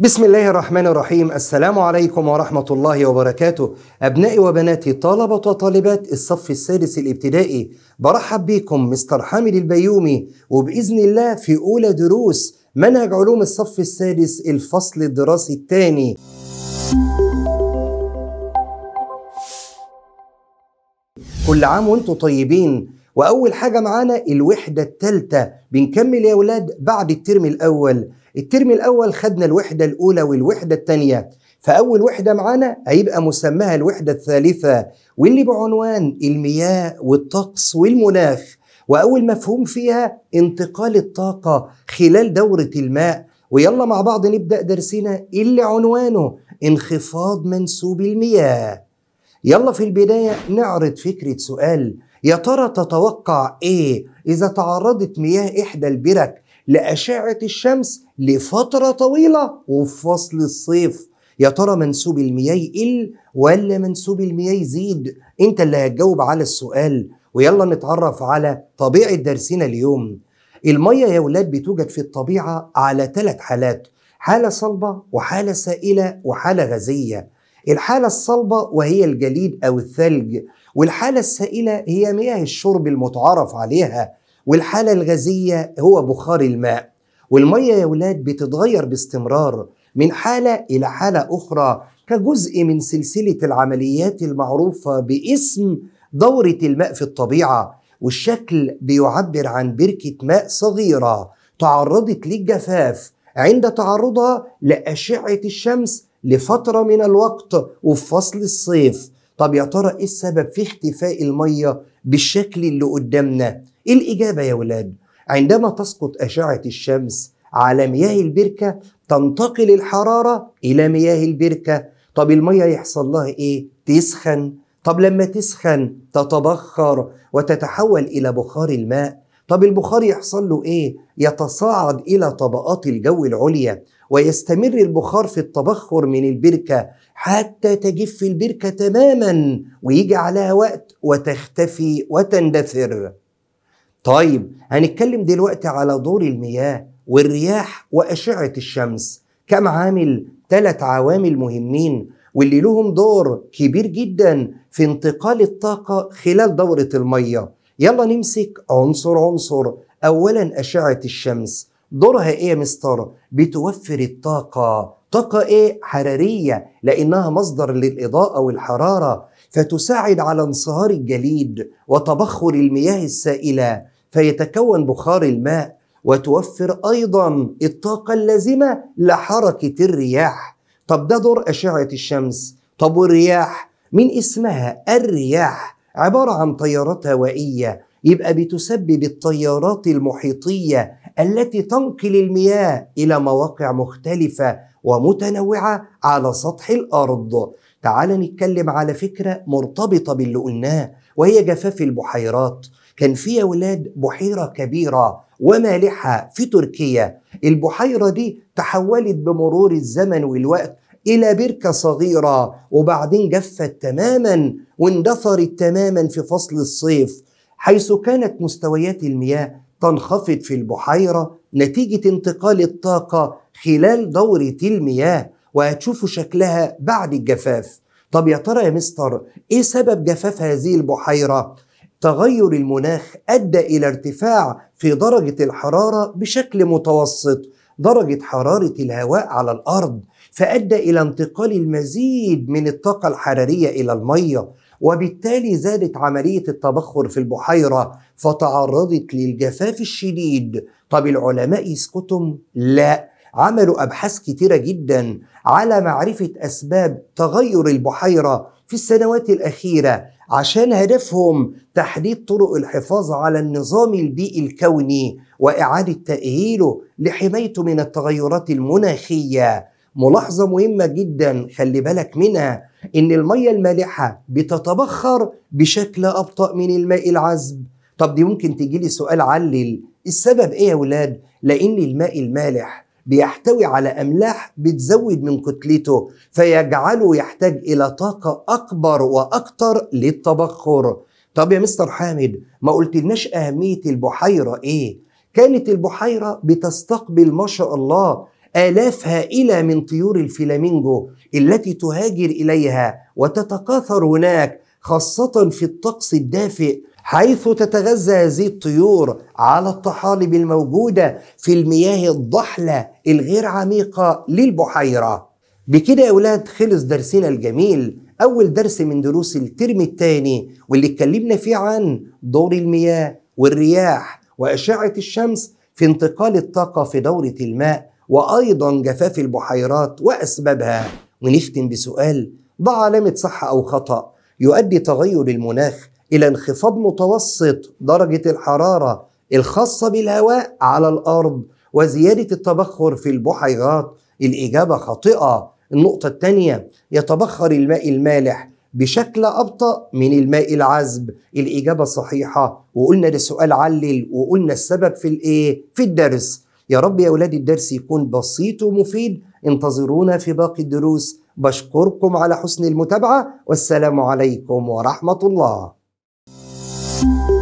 بسم الله الرحمن الرحيم السلام عليكم ورحمة الله وبركاته أبنائي وبناتي طلبة وطالبات الصف السادس الابتدائي برحب بكم مستر حامد البيومي وبإذن الله في أولى دروس منهج علوم الصف السادس الفصل الدراسي الثاني كل عام وانتم طيبين وأول حاجة معانا الوحدة الثالثة بنكمل يا ولاد بعد الترم الأول الترم الاول خدنا الوحده الاولى والوحده الثانيه فاول وحده معانا هيبقى مسماها الوحده الثالثه واللي بعنوان المياه والطقس والمناخ واول مفهوم فيها انتقال الطاقه خلال دوره الماء ويلا مع بعض نبدا درسنا اللي عنوانه انخفاض منسوب المياه يلا في البدايه نعرض فكره سؤال يا ترى تتوقع ايه اذا تعرضت مياه احدى البرك لأشعة الشمس لفترة طويلة وفي فصل الصيف يا ترى منسوب المياه يقل ولا منسوب المياه يزيد انت اللي هتجاوب على السؤال ويلا نتعرف على طبيعة درسنا اليوم المية يا ولاد بتوجد في الطبيعة على ثلاث حالات حالة صلبة وحالة سائلة وحالة غازية الحالة الصلبة وهي الجليد أو الثلج والحالة السائلة هي مياه الشرب المتعارف عليها والحالة الغازية هو بخار الماء والمية يا ولاد بتتغير باستمرار من حالة إلى حالة أخرى كجزء من سلسلة العمليات المعروفة باسم دورة الماء في الطبيعة والشكل بيعبر عن بركة ماء صغيرة تعرضت للجفاف عند تعرضها لأشعة الشمس لفترة من الوقت وفي فصل الصيف طب يا ترى ايه السبب في اختفاء المية بالشكل اللي قدامنا إيه الإجابة يا ولاد؟ عندما تسقط أشعة الشمس على مياه البركة تنتقل الحرارة إلى مياه البركة طب المية يحصل لها إيه؟ تسخن طب لما تسخن تتبخر وتتحول إلى بخار الماء طب البخار يحصل له إيه؟ يتصاعد إلى طبقات الجو العليا ويستمر البخار في التبخر من البركة حتى تجف البركة تماما ويجي عليها وقت وتختفي وتندثر طيب هنتكلم دلوقتي على دور المياه والرياح وأشعة الشمس كم عامل ثلاث عوامل مهمين واللي لهم دور كبير جدا في انتقال الطاقة خلال دورة المية يلا نمسك عنصر عنصر أولا أشعة الشمس دورها إيه يا مستر؟ بتوفر الطاقة طاقة إيه؟ حرارية لأنها مصدر للإضاءة والحرارة فتساعد على انصهار الجليد وتبخر المياه السائله فيتكون بخار الماء وتوفر ايضا الطاقه اللازمه لحركه الرياح طب ده دور اشعه الشمس طب والرياح من اسمها الرياح عباره عن تيارات هوائيه يبقى بتسبب التيارات المحيطيه التي تنقل المياه الى مواقع مختلفه ومتنوعة على سطح الأرض تعال نتكلم على فكرة مرتبطة باللي قلناه وهي جفاف البحيرات كان في يا ولاد بحيرة كبيرة ومالحة في تركيا البحيرة دي تحولت بمرور الزمن والوقت إلى بركة صغيرة وبعدين جفت تماما واندثرت تماما في فصل الصيف حيث كانت مستويات المياه تنخفض في البحيرة نتيجة انتقال الطاقة خلال دورة المياه وهتشوفوا شكلها بعد الجفاف طب يا ترى يا مستر ايه سبب جفاف هذه البحيرة؟ تغير المناخ أدى إلى ارتفاع في درجة الحرارة بشكل متوسط درجة حرارة الهواء على الأرض فأدى إلى انتقال المزيد من الطاقة الحرارية إلى المية وبالتالي زادت عملية التبخر في البحيرة فتعرضت للجفاف الشديد طب العلماء يسكتم؟ لا عملوا أبحاث كتيرة جدا على معرفة أسباب تغير البحيرة في السنوات الأخيرة عشان هدفهم تحديد طرق الحفاظ على النظام البيئي الكوني وإعادة تأهيله لحمايته من التغيرات المناخية ملاحظة مهمة جدا خلي بالك منها إن المية المالحة بتتبخر بشكل أبطأ من الماء العذب طب دي ممكن تجي لي سؤال علل السبب إيه يا ولاد؟ لأن الماء المالح بيحتوي على أملاح بتزود من كتلته فيجعله يحتاج إلى طاقة أكبر وأكثر للتبخر طب يا مستر حامد ما قلتلناش أهمية البحيرة إيه؟ كانت البحيرة بتستقبل ما شاء الله آلاف هائلة من طيور الفلامينجو التي تهاجر إليها وتتكاثر هناك خاصة في الطقس الدافئ حيث تتغذى هذه الطيور على الطحالب الموجودة في المياه الضحلة الغير عميقة للبحيرة بكده يا ولاد خلص درسنا الجميل أول درس من دروس الترم الثاني واللي اتكلمنا فيه عن دور المياه والرياح وأشعة الشمس في انتقال الطاقة في دورة الماء وأيضا جفاف البحيرات وأسبابها ونختم بسؤال ضع علامة صح أو خطأ يؤدي تغير المناخ إلى انخفاض متوسط درجة الحرارة الخاصة بالهواء على الأرض وزيادة التبخر في البحيرات الإجابة خاطئة النقطة الثانية يتبخر الماء المالح بشكل أبطأ من الماء العذب الإجابة صحيحة وقلنا ده سؤال علل وقلنا السبب في الإيه؟ في الدرس يا رب يا أولادي الدرس يكون بسيط ومفيد انتظرونا في باقي الدروس بشكركم على حسن المتابعة والسلام عليكم ورحمة الله thank you